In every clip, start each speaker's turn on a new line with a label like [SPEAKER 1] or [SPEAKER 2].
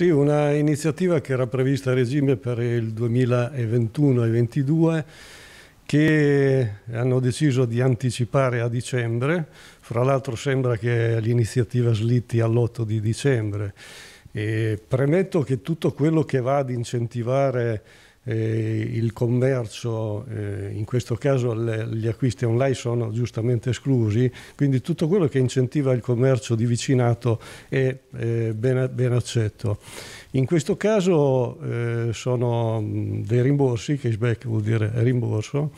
[SPEAKER 1] Sì, una iniziativa che era prevista a regime per il 2021 e 2022 che hanno deciso di anticipare a dicembre, fra l'altro sembra che l'iniziativa slitti all'8 di dicembre. E premetto che tutto quello che va ad incentivare eh, il commercio, eh, in questo caso le, gli acquisti online sono giustamente esclusi, quindi tutto quello che incentiva il commercio di vicinato è ben, ben accetto. In questo caso eh, sono dei rimborsi, cashback vuol dire rimborso,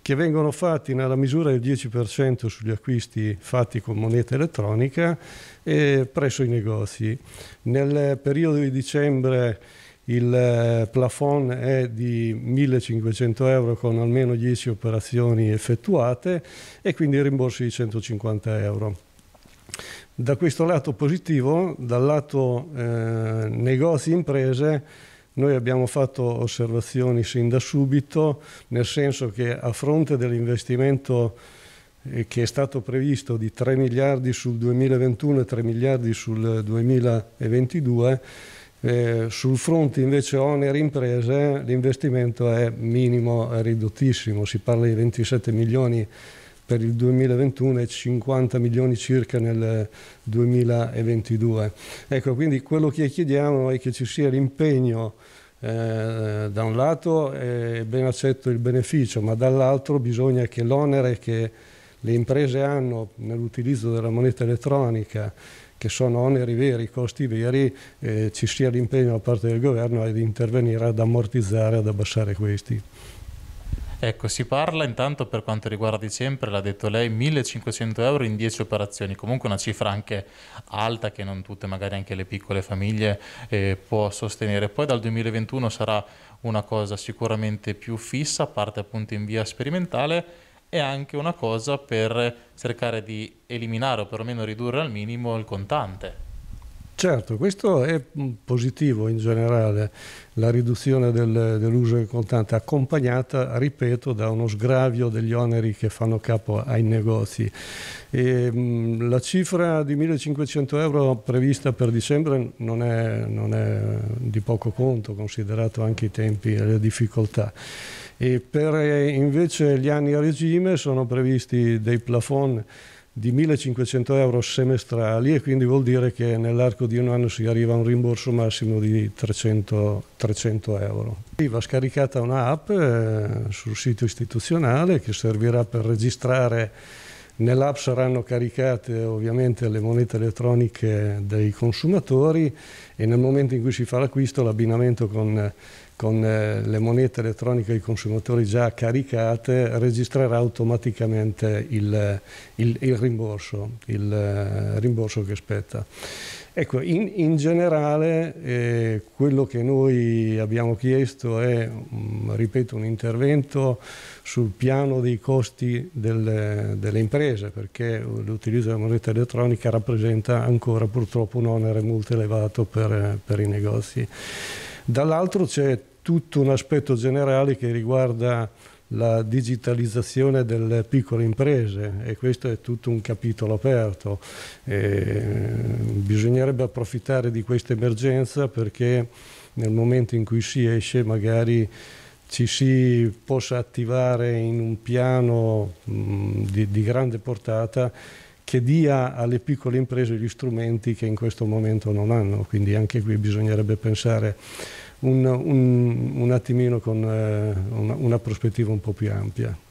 [SPEAKER 1] che vengono fatti nella misura del 10% sugli acquisti fatti con moneta elettronica presso i negozi. Nel periodo di dicembre il eh, plafond è di 1500 euro con almeno 10 operazioni effettuate e quindi il rimborso di 150 euro. Da questo lato positivo, dal lato eh, negozi-imprese, noi abbiamo fatto osservazioni sin da subito, nel senso che a fronte dell'investimento eh, che è stato previsto di 3 miliardi sul 2021 e 3 miliardi sul 2022, eh, sul fronte invece oneri imprese l'investimento è minimo, è ridottissimo, si parla di 27 milioni per il 2021 e 50 milioni circa nel 2022. Ecco, quindi quello che chiediamo è che ci sia l'impegno eh, da un lato è ben accetto il beneficio, ma dall'altro bisogna che l'onere che le imprese hanno nell'utilizzo della moneta elettronica che sono oneri veri, costi veri, eh, ci sia l'impegno da parte del governo ad intervenire, ad ammortizzare, ad abbassare questi.
[SPEAKER 2] Ecco, si parla intanto per quanto riguarda sempre, l'ha detto lei, 1500 euro in 10 operazioni, comunque una cifra anche alta che non tutte, magari anche le piccole famiglie, eh, può sostenere. Poi dal 2021 sarà una cosa sicuramente più fissa, a parte appunto in via sperimentale è anche una cosa per cercare di eliminare o perlomeno ridurre al minimo il contante.
[SPEAKER 1] Certo, questo è positivo in generale, la riduzione del, dell'uso del contante, accompagnata, ripeto, da uno sgravio degli oneri che fanno capo ai negozi. E, mh, mm, la cifra di 1.500 euro prevista per dicembre non è, non è di poco conto, considerato anche i tempi e le difficoltà. E per eh, invece gli anni a regime sono previsti dei plafond di 1.500 euro semestrali e quindi vuol dire che nell'arco di un anno si arriva a un rimborso massimo di 300, 300 euro. Va scaricata un'app eh, sul sito istituzionale che servirà per registrare Nell'app saranno caricate ovviamente le monete elettroniche dei consumatori e nel momento in cui si fa l'acquisto l'abbinamento con con eh, le monete elettroniche dei consumatori già caricate registrerà automaticamente il, il, il, rimborso, il eh, rimborso, che spetta. Ecco, in, in generale eh, quello che noi abbiamo chiesto è, mm, ripeto, un intervento sul piano dei costi delle, delle imprese, perché l'utilizzo della moneta elettronica rappresenta ancora purtroppo un onere molto elevato per, per i negozi. Dall'altro c'è tutto un aspetto generale che riguarda la digitalizzazione delle piccole imprese e questo è tutto un capitolo aperto. E eh, bisognerebbe approfittare di questa emergenza perché nel momento in cui si esce magari ci si possa attivare in un piano di, di grande portata che dia alle piccole imprese gli strumenti che in questo momento non hanno, quindi anche qui bisognerebbe pensare un, un, un attimino con eh, una, una prospettiva un po' più ampia.